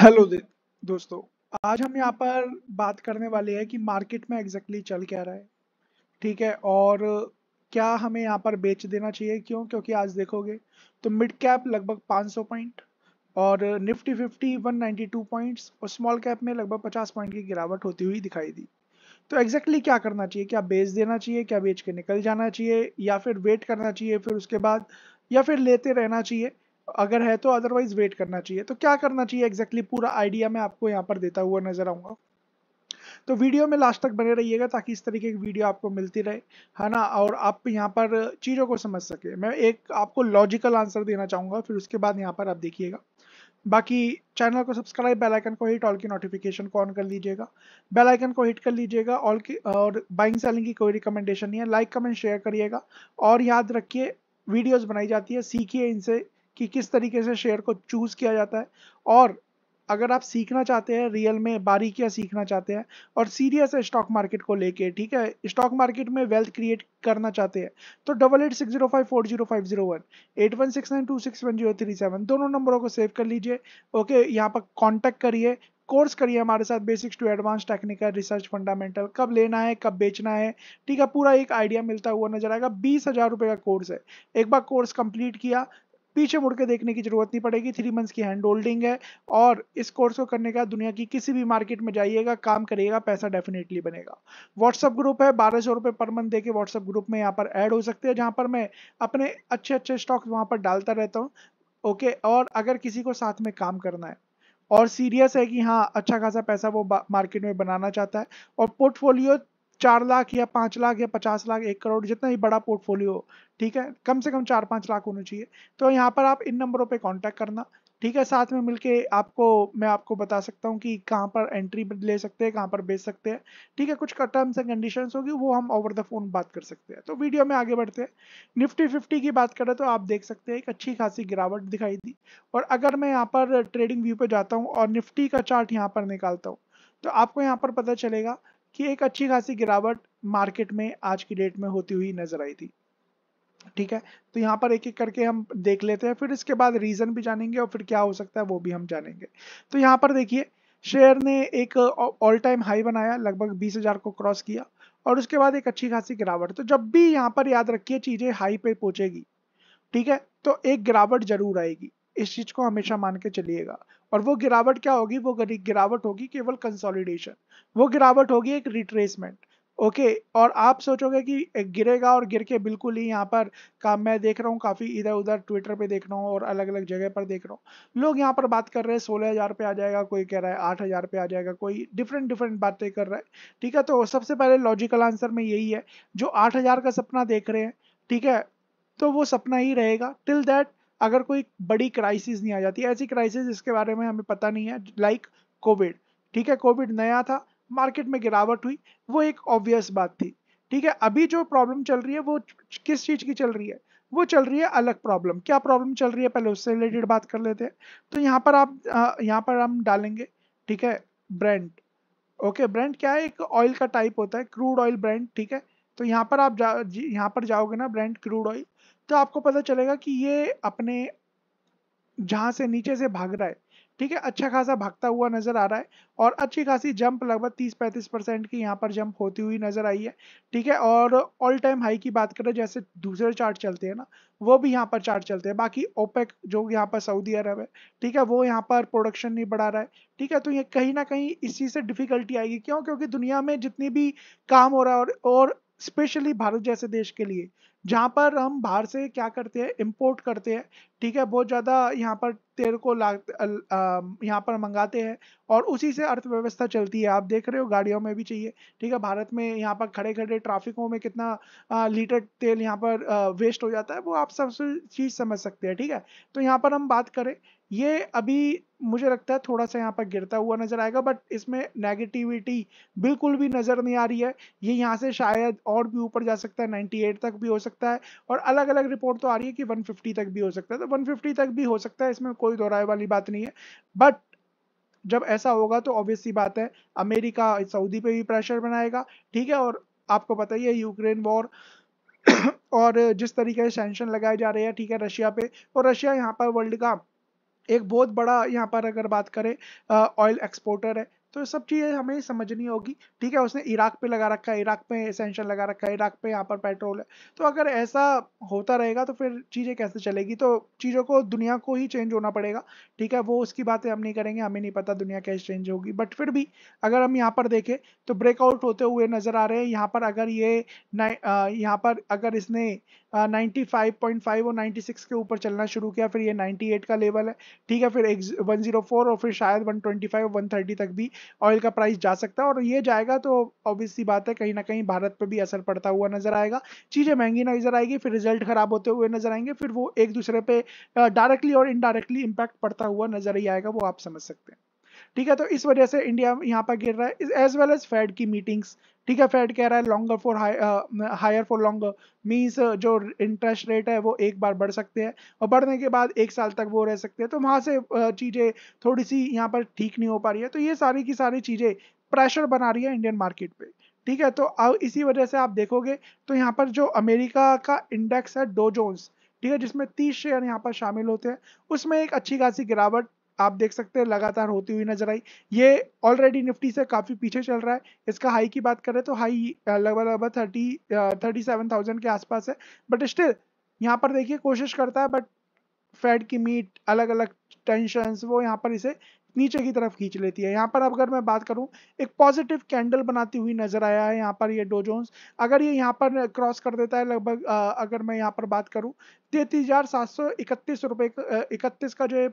hello दोस्तों आज हम यहाँ पर बात करने वाले हैं कि मार्केट में एग्जैक्टली exactly चल क्या रहा है ठीक है और क्या हमें यहाँ पर बेच देना चाहिए क्यों क्योंकि आज देखोगे तो मिड कैप लगभग 500 पॉइंट और निफ्टी 50 192 पॉइंट्स और स्मॉल कैप में लगभग 50 पॉइंट की गिरावट होती हुई दिखाई दी तो एग्जैक्टली exactly क्या करना चाहिए क्या बेच देना चाहिए क्या बेच के निकल जाना चाहिए या फिर वेट करना चाहिए फिर उसके बाद या फिर लेते रहना चाहिए अगर है तो अदरवाइज वेट करना चाहिए तो क्या करना चाहिए एग्जैक्टली exactly पूरा आइडिया मैं आपको यहाँ पर देता हुआ नजर आऊंगा तो वीडियो में लास्ट तक बने रहिएगा ताकि इस तरीके की वीडियो आपको मिलती रहे है ना और आप यहाँ पर चीज़ों को समझ सके मैं एक आपको लॉजिकल आंसर देना चाहूँगा फिर उसके बाद यहाँ पर आप देखिएगा बाकी चैनल को सब्सक्राइब बेल आइकन को हिट ऑल की नोटिफिकेशन को ऑन कर लीजिएगा बेल आइकन को हिट कर लीजिएगा ऑल की और बाइंग सेलिंग की कोई रिकमेंडेशन नहीं है लाइक कमेंट शेयर करिएगा और याद रखिए वीडियोस बनाई जाती है सीखिए इनसे कि किस तरीके से शेयर को चूज़ किया जाता है और अगर आप सीखना चाहते हैं रियल में बारीकियाँ सीखना चाहते हैं और सीरियस है स्टॉक मार्केट को लेके ठीक है स्टॉक मार्केट में वेल्थ क्रिएट करना चाहते हैं तो double eight six zero five four zero five zero one eight one six nine two six one zero three seven दोनों नंबरों को सेव कर लीजिए ओके यहाँ पर कॉन्टैक्ट करिए कोर्स करिए हमारे साथ basics to advance technical research fundamental कब लेना है कब बेचना है ठीक है पूरा एक आइडिया मिलता हुआ नजर आएगा बीस हजार रुपये का कोर्स है एक बार कोर्स कंप्लीट किया पीछे मुड़ के देखने की जरूरत नहीं पड़ेगी थ्री मंथ्स की हैंड होल्डिंग है और इस कोर्स को करने का दुनिया की किसी भी मार्केट में जाइएगा काम करिएगा पैसा डेफिनेटली बनेगा व्हाट्सअप ग्रुप है बारह सौ रुपये पर मंथ देके व्हाट्सअप ग्रुप में यहाँ पर ऐड हो सकते हैं जहाँ पर मैं अपने अच्छे अच्छे स्टॉक्स वहाँ पर डालता रहता हूँ ओके और अगर किसी को साथ में काम करना है और सीरियस है कि हाँ अच्छा खासा पैसा वो मार्केट में बनाना चाहता है और पोर्टफोलियो चार लाख या पाँच लाख या पचास लाख एक करोड़ जितना ही बड़ा पोर्टफोलियो ठीक है कम से कम चार पाँच लाख होना चाहिए तो यहाँ पर आप इन नंबरों पे कांटेक्ट करना ठीक है साथ में मिलके आपको मैं आपको बता सकता हूँ कि कहाँ पर एंट्री ले सकते हैं कहाँ पर बेच सकते हैं ठीक है कुछ टर्म्स एंड कंडीशंस होगी वो हम ओवर द फोन बात कर सकते हैं तो वीडियो में आगे बढ़ते हैं निफ्टी फिफ्टी की बात करें तो आप देख सकते हैं एक अच्छी खासी गिरावट दिखाई दी और अगर मैं यहाँ पर ट्रेडिंग व्यू पर जाता हूँ और निफ्टी का चार्ट यहाँ पर निकालता हूँ तो आपको यहाँ पर पता चलेगा कि एक अच्छी खासी गिरावट मार्केट में आज की डेट में होती हुई नजर आई थी ठीक है तो यहाँ पर एक एक करके हम देख लेते हैं फिर इसके बाद रीजन भी जानेंगे और फिर क्या हो सकता है वो भी हम जानेंगे तो यहाँ पर देखिए शेयर ने एक ऑल टाइम हाई बनाया लगभग बीस हजार को क्रॉस किया और उसके बाद एक अच्छी खासी गिरावट तो जब भी यहाँ पर याद रखिए चीजें हाई पे पहुंचेगी ठीक है तो एक गिरावट जरूर आएगी इस चीज को हमेशा मान के चलिएगा और वो गिरावट क्या होगी वो गिरावट होगी केवल कंसोलिडेशन वो गिरावट होगी एक रिट्रेसमेंट ओके okay, और आप सोचोगे कि गिरेगा और गिर के बिल्कुल ही यहाँ पर काम मैं देख रहा हूँ काफ़ी इधर उधर ट्विटर पे देख रहा हूँ और अलग अलग जगह पर देख रहा हूँ लोग यहाँ पर बात कर रहे हैं सोलह हज़ार पे आ जाएगा कोई कह रहा है आठ हज़ार पे आ जाएगा कोई डिफरेंट डिफरेंट बातें कर रहा है ठीक है तो सबसे पहले लॉजिकल आंसर में यही है जो आठ का सपना देख रहे हैं ठीक है तो वो सपना ही रहेगा टिल दैट अगर कोई बड़ी क्राइसिस नहीं आ जाती ऐसी क्राइसिस जिसके बारे में हमें पता नहीं है लाइक कोविड ठीक है कोविड नया था मार्केट में गिरावट हुई वो एक ऑब्वियस बात थी ठीक है अभी जो प्रॉब्लम चल रही है वो किस चीज़ की चल रही है वो चल रही है अलग प्रॉब्लम क्या प्रॉब्लम चल रही है पहले उससे रिलेटेड बात कर लेते हैं तो यहाँ पर आप यहाँ पर हम डालेंगे ठीक है ब्रांड ओके ब्रांड क्या है एक ऑयल का टाइप होता है क्रूड ऑयल ब्रांड ठीक है तो यहाँ पर आप जा यहाँ पर जाओगे ना ब्रांड क्रूड ऑयल तो आपको पता चलेगा कि ये अपने जहाँ से नीचे से भाग रहा है ठीक है अच्छा खासा भागता हुआ नजर आ रहा है और अच्छी खासी जंप लगभग 30-35 परसेंट की यहाँ पर जंप होती हुई नजर आई है ठीक है और ऑल टाइम हाई की बात करें जैसे दूसरे चार्ट चलते हैं ना वो भी यहाँ पर चार्ट चलते हैं बाकी ओपेक जो यहाँ पर सऊदी अरब है ठीक है वो यहाँ पर प्रोडक्शन नहीं बढ़ा रहा है ठीक है तो ये कहीं ना कहीं इस चीज़ से डिफिकल्टी आएगी क्यों क्योंकि दुनिया में जितनी भी काम हो रहा है और, और स्पेशली भारत जैसे देश के लिए जहाँ पर हम बाहर से क्या करते हैं इम्पोर्ट करते हैं ठीक है बहुत ज़्यादा यहाँ पर तेल को ला यहाँ पर मंगाते हैं और उसी से अर्थव्यवस्था चलती है आप देख रहे हो गाड़ियों में भी चाहिए ठीक है भारत में यहाँ पर खड़े खड़े ट्राफिकों में कितना आ, लीटर तेल यहाँ पर आ, वेस्ट हो जाता है वो आप सबसे चीज़ समझ सकते हैं ठीक है तो यहाँ पर हम बात करें ये अभी मुझे लगता है थोड़ा सा यहाँ पर गिरता हुआ नज़र आएगा बट इसमें नेगेटिविटी बिल्कुल भी नज़र नहीं आ रही है ये यहाँ से शायद और भी ऊपर जा सकता है 98 तक भी हो सकता है और अलग अलग रिपोर्ट तो आ रही है कि 150 तक भी हो सकता है तो 150 तक भी हो सकता है इसमें कोई दोहराए वाली बात नहीं है बट जब ऐसा होगा तो ऑब्वियसली बात है अमेरिका सऊदी पे भी प्रेशर बनाएगा ठीक है और आपको पता ही है यूक्रेन वॉर और जिस तरीके से सेंशन लगाए जा रहे हैं ठीक है रशिया पे और रशिया यहाँ पर वर्ल्ड का एक बहुत बड़ा यहाँ पर अगर बात करें ऑयल एक्सपोर्टर है तो सब चीज़ें हमें समझनी होगी ठीक है उसने इराक पे लगा रखा है इराक पे एसेंशन लगा रखा है इराक पे यहाँ पर पेट्रोल है तो अगर ऐसा होता रहेगा तो फिर चीज़ें कैसे चलेगी तो चीज़ों को दुनिया को ही चेंज होना पड़ेगा ठीक है वो उसकी बातें हम नहीं करेंगे हमें नहीं पता दुनिया कैसे चेंज होगी बट फिर भी अगर हम यहाँ पर देखें तो ब्रेकआउट होते हुए नज़र आ रहे हैं यहाँ पर अगर ये यहाँ पर अगर इसने फाइव और सिक्स के ऊपर चलना शुरू किया फिर ये एट का लेवल है ठीक है फिर फोर और फिर शायद फाइव वन थर्टी तक भी ऑयल का प्राइस जा सकता है और ये जाएगा तो ऑब्वियसली बात है कहीं ना कहीं भारत पर भी असर पड़ता हुआ नजर आएगा चीज़ें महंगी नजर आएगी फिर रिजल्ट खराब होते हुए नजर आएंगे फिर वो एक दूसरे पे डायरेक्टली और इनडायरेक्टली इम्पैक्ट पड़ता हुआ नजर ही आएगा वो आप समझ सकते हैं ठीक है तो इस वजह से इंडिया यहाँ पर गिर रहा है एज वेल एज फेड की मीटिंग्स ठीक है फेड कह रहा है longer for higher for longer means जो इंटरेस्ट रेट है वो एक बार बढ़ सकते हैं और बढ़ने के बाद एक साल तक वो रह सकते हैं तो वहाँ से uh, चीज़ें थोड़ी सी यहाँ पर ठीक नहीं हो पा रही है तो ये सारी की सारी चीज़ें प्रेशर बना रही है इंडियन मार्केट पे ठीक है तो अब इसी वजह से आप देखोगे तो यहाँ पर जो अमेरिका का इंडेक्स है डोजोन्स ठीक है जिसमें तीस शेयर यहाँ पर शामिल होते हैं उसमें एक अच्छी खासी गिरावट आप देख सकते हैं लगातार होती हुई नजर आई ये ऑलरेडी निफ्टी से काफी पीछे चल रहा है इसका हाई की बात करें तो हाई लगभग लगभग थर्टी थर्टी सेवन थाउजेंड के आसपास है बट स्टिल यहाँ पर देखिए कोशिश करता है बट फेड की मीट अलग अलग टेंशन वो यहाँ पर इसे नीचे की तरफ खींच लेती है यहाँ पर अब अगर मैं बात करूँ एक पॉजिटिव कैंडल बनाती हुई नजर आया है यहाँ पर ये डो जोन्स अगर ये यहाँ पर क्रॉस कर देता है लगभग अगर मैं यहाँ पर बात करूँ तैतीस हजार सात सौ इकतीस रुपये इकतीस का जो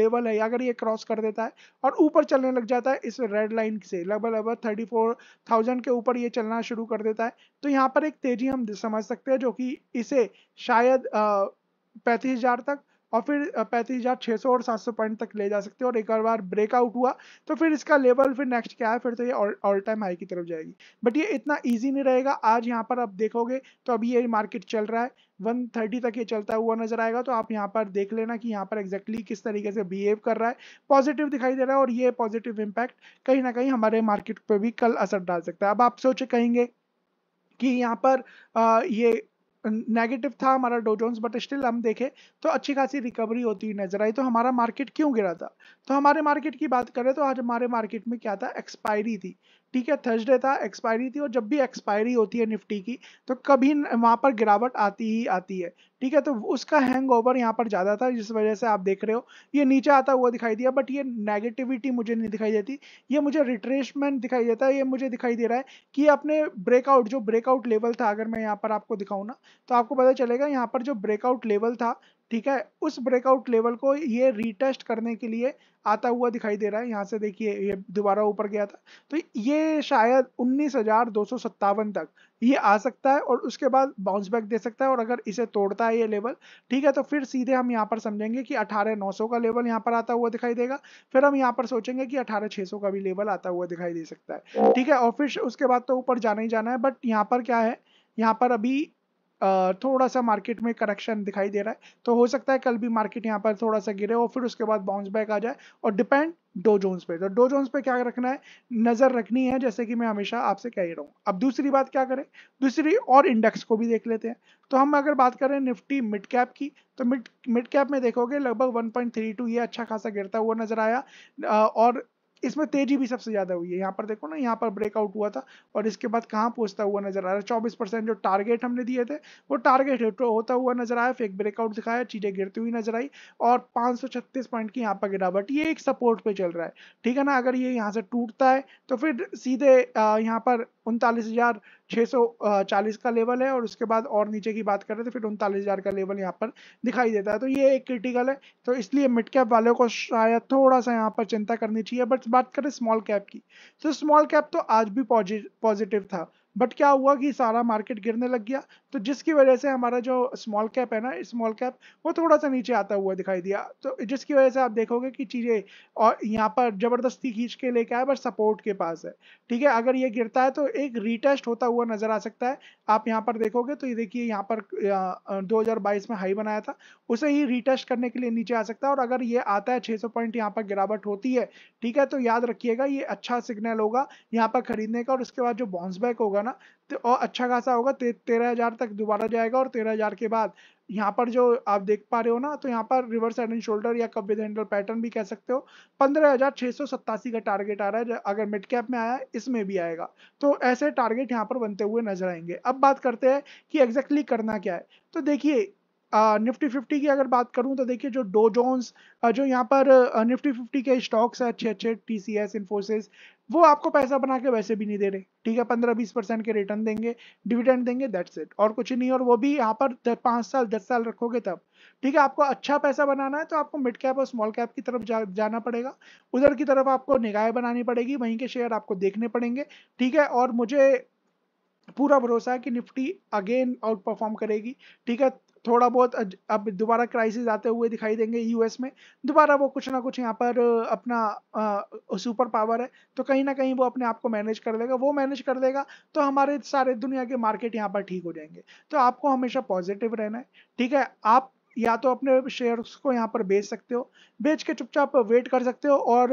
लेवल है अगर ये क्रॉस कर देता है और ऊपर चलने लग जाता है इस रेड लाइन से लगभग लगभग थर्टी फोर थाउजेंड के ऊपर ये चलना शुरू कर देता है तो यहाँ पर एक तेजी हम समझ सकते हैं जो कि इसे शायद पैंतीस हजार तक और फिर पैंतीस हज़ार छः सौ और सात सौ पॉइंट तक ले जा सकते हो और एक और बार ब्रेकआउट हुआ तो फिर इसका लेवल फिर नेक्स्ट क्या है फिर तो ये ऑल टाइम हाई की तरफ जाएगी बट ये इतना ईजी नहीं रहेगा आज यहाँ पर आप देखोगे तो अभी ये मार्केट चल रहा है वन थर्टी तक ये चलता हुआ नजर आएगा तो आप यहाँ पर देख लेना कि यहाँ पर एग्जैक्टली किस तरीके से बिहेव कर रहा है पॉजिटिव दिखाई दे रहा है और ये पॉजिटिव इम्पैक्ट कहीं ना कहीं हमारे मार्केट पर भी कल असर डाल सकता है अब आप सोच कहेंगे कि यहाँ पर आ, ये नेगेटिव था हमारा डोजोन्स बट स्टिल हम देखें तो अच्छी खासी रिकवरी होती हुई नजर आई तो हमारा मार्केट क्यों गिरा था तो हमारे मार्केट की बात करें तो आज हमारे मार्केट में क्या था एक्सपायरी थी ठीक है थर्सडे था एक्सपायरी थी और जब भी एक्सपायरी होती है निफ्टी की तो कभी वहाँ पर गिरावट आती ही आती है ठीक है तो उसका हैंग ओवर यहाँ पर ज़्यादा था जिस वजह से आप देख रहे हो ये नीचे आता हुआ दिखाई दिया बट ये नेगेटिविटी मुझे नहीं दिखाई देती ये मुझे रिट्रेशमेंट दिखाई देता है ये मुझे दिखाई दे रहा है कि अपने ब्रेकआउट जो ब्रेकआउट लेवल था अगर मैं यहाँ पर आपको दिखाऊँ ना तो आपको पता चलेगा यहाँ पर जो ब्रेकआउट लेवल था ठीक है उस ब्रेकआउट लेवल को ये रीटेस्ट करने के लिए आता हुआ दिखाई दे रहा है यहाँ से देखिए ये दोबारा ऊपर गया था तो ये शायद उन्नीस तक ये आ सकता है और उसके बाद बाउंस बैक दे सकता है और अगर इसे तोड़ता है ये लेवल ठीक है तो फिर सीधे हम यहाँ पर समझेंगे कि 18900 का लेवल यहाँ पर आता हुआ दिखाई देगा फिर हम यहाँ पर सोचेंगे कि 18600 का भी लेवल आता हुआ दिखाई दे सकता है ठीक है और फिर उसके बाद तो ऊपर जाना ही जाना है बट यहाँ पर क्या है यहाँ पर अभी थोड़ा सा मार्केट में करेक्शन दिखाई दे रहा है तो हो सकता है कल भी मार्केट यहाँ पर थोड़ा सा गिरे और फिर उसके बाद बाउंस बैक आ जाए और डिपेंड डो जोन्स पे तो डो जोन्स पे क्या रखना है नज़र रखनी है जैसे कि मैं हमेशा आपसे कह ही रहा हूँ अब दूसरी बात क्या करें दूसरी और इंडेक्स को भी देख लेते हैं तो हम अगर बात करें निफ्टी मिड कैप की तो मिड मिड कैप में देखोगे लगभग 1.32 ये अच्छा खासा गिरता हुआ नज़र आया और इसमें तेजी भी सबसे ज़्यादा हुई है यहाँ पर देखो ना यहाँ पर ब्रेकआउट हुआ था और इसके बाद कहाँ पहुंचता हुआ नजर आ रहा है चौबीस परसेंट जो टारगेट हमने दिए थे वो टारगेट हिट होता हुआ नजर आया फेक ब्रेकआउट दिखाया चीज़ें गिरती हुई नजर आई और पाँच पॉइंट की यहाँ पर गिरावट ये एक सपोर्ट पर चल रहा है ठीक है ना अगर ये यहाँ से टूटता है तो फिर सीधे यहाँ पर उनतालीस हज़ार छः सौ चालीस का लेवल है और उसके बाद और नीचे की बात करें तो फिर उनतालीस हज़ार का लेवल यहाँ पर दिखाई देता है तो ये एक क्रिटिकल है तो इसलिए मिड कैप वालों को शायद थोड़ा सा यहाँ पर चिंता करनी चाहिए बट बात करें स्मॉल कैप की तो स्मॉल कैप तो आज भी पॉजिटिव था बट क्या हुआ कि सारा मार्केट गिरने लग गया तो जिसकी वजह से हमारा जो स्मॉल कैप है ना स्मॉल कैप वो थोड़ा सा नीचे आता हुआ दिखाई दिया तो जिसकी वजह से आप देखोगे कि चीज़ें और यहाँ पर ज़बरदस्ती खींच के लेके आए बस सपोर्ट के पास है ठीक है अगर ये गिरता है तो एक रिटेस्ट होता हुआ नज़र आ सकता है आप यहाँ पर देखोगे तो ये देखिए यहाँ पर दो में हाई बनाया था उसे ही रिटेस्ट करने के लिए नीचे आ सकता है और अगर ये आता है 600 पॉइंट यहाँ पर गिरावट होती है ठीक है तो याद रखिएगा ये अच्छा सिग्नल होगा यहाँ पर खरीदने का और उसके बाद जो बाउंस बैक होगा ना तो और अच्छा खासा होगा ते, तेरह हज़ार तक दोबारा जाएगा और तेरह हज़ार के बाद यहाँ पर जो आप देख पा रहे हो ना तो यहाँ पर रिवर्स हेड एंड शोल्डर या कब हैंडल पैटर्न भी कह सकते हो पंद्रह हज़ार छह सौ सत्तासी का टारगेट आ रहा है अगर मिड कैप में आया इसमें भी आएगा तो ऐसे टारगेट यहाँ पर बनते हुए नजर आएंगे अब बात करते हैं कि एग्जैक्टली exactly करना क्या है तो देखिए निफ्टी फिफ्टी की अगर बात करूं तो देखिए जो डो जोन्स जो यहाँ पर निफ्टी फिफ्टी के स्टॉक्स है अच्छे अच्छे टी सी एस इन्फोसिस वो आपको पैसा बना के वैसे भी नहीं दे रहे ठीक है पंद्रह बीस परसेंट के रिटर्न देंगे डिविडेंड देंगे दैट्स इट और कुछ नहीं और वो भी यहाँ पर पाँच साल दस साल रखोगे तब ठीक है आपको अच्छा पैसा बनाना है तो आपको मिड कैप और स्मॉल कैप की तरफ जा, जाना पड़ेगा उधर की तरफ आपको निगाहें बनानी पड़ेगी वहीं के शेयर आपको देखने पड़ेंगे ठीक है और मुझे पूरा भरोसा है कि निफ्टी अगेन आउट परफॉर्म करेगी ठीक है थोड़ा बहुत अब दोबारा क्राइसिस आते हुए दिखाई देंगे यूएस में दोबारा वो कुछ ना कुछ यहाँ पर अपना सुपर पावर है तो कहीं ना कहीं वो अपने आप को मैनेज कर लेगा वो मैनेज कर लेगा तो हमारे सारे दुनिया के मार्केट यहाँ पर ठीक हो जाएंगे तो आपको हमेशा पॉजिटिव रहना है ठीक है आप या तो अपने शेयर्स को यहाँ पर बेच सकते हो बेच के चुपचाप वेट कर सकते हो और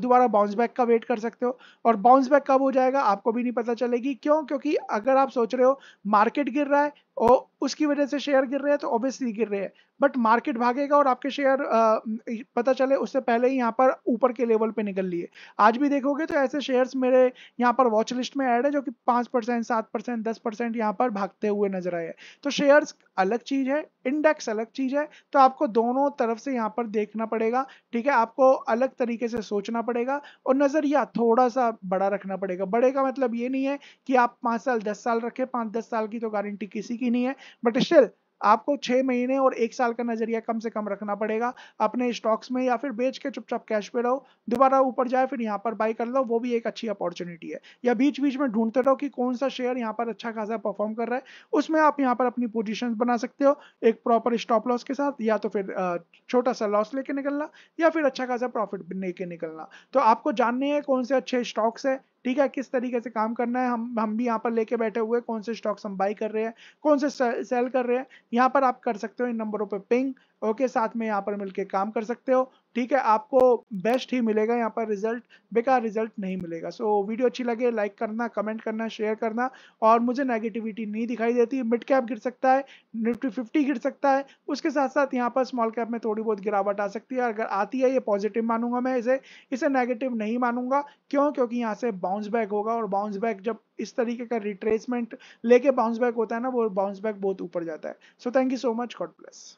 दोबारा बाउंस बैक का वेट कर सकते हो और बाउंस बैक कब हो जाएगा आपको भी नहीं पता चलेगी क्यों क्योंकि अगर आप सोच रहे हो मार्केट गिर रहा है और उसकी वजह से शेयर गिर रहे हैं तो ऑब्वियसली गिर रहे हैं बट मार्केट भागेगा और आपके शेयर पता चले उससे पहले ही यहाँ पर ऊपर के लेवल पे निकल लिए आज भी देखोगे तो ऐसे शेयर्स मेरे यहाँ पर वॉच लिस्ट में ऐड है जो कि पाँच परसेंट सात परसेंट दस परसेंट यहाँ पर भागते हुए नजर आए तो शेयर्स अलग चीज़ है इंडेक्स अलग चीज़ है तो आपको दोनों तरफ से यहाँ पर देखना पड़ेगा ठीक है आपको अलग तरीके से सोचना पड़ेगा और नज़रिया थोड़ा सा बड़ा रखना पड़ेगा बड़े का मतलब ये नहीं है कि आप पाँच साल दस साल रखें पाँच दस साल की तो गारंटी किसी की की नहीं है बट स्टिल आपको छह महीने और एक साल का नजरिया कम से कम रखना पड़ेगा अपने स्टॉक्स में या फिर बेच के चुपचाप कैश पे रहो दोबारा ऊपर जाए फिर यहाँ पर बाई कर लो वो भी एक अच्छी अपॉर्चुनिटी है या बीच बीच में ढूंढते रहो कि कौन सा शेयर यहाँ पर अच्छा खासा परफॉर्म कर रहा है उसमें आप यहाँ पर अपनी पोजिशन बना सकते हो एक प्रॉपर स्टॉप लॉस के साथ या तो फिर छोटा सा लॉस लेके निकलना या फिर अच्छा खासा प्रॉफिट लेके निकलना तो आपको जानने हैं कौन से अच्छे स्टॉक्स है ठीक है किस तरीके से काम करना है हम हम भी यहाँ पर लेके बैठे हुए कौन से स्टॉक्स हम बाई कर रहे हैं कौन से सेल कर रहे हैं यहाँ पर आप कर सकते हो इन नंबरों पर पिंग ओके साथ में यहाँ पर मिलके काम कर सकते हो ठीक है आपको बेस्ट ही मिलेगा यहाँ पर रिजल्ट बेकार रिजल्ट नहीं मिलेगा सो so, वीडियो अच्छी लगे लाइक करना कमेंट करना शेयर करना और मुझे नेगेटिविटी नहीं दिखाई देती मिड कैप गिर सकता है निफ्टी फिफ्टी गिर सकता है उसके साथ साथ यहाँ पर स्मॉल कैप में थोड़ी बहुत गिरावट आ सकती है अगर आती है ये पॉजिटिव मानूंगा मैं इसे इसे नेगेटिव नहीं मानूंगा क्यों क्योंकि यहाँ से बाउंस बैक होगा और बाउंस बैक जब इस तरीके का रिट्रेसमेंट लेके बाउंस बैक होता है ना वो बाउंस बैक बहुत ऊपर जाता है so thank you so much God bless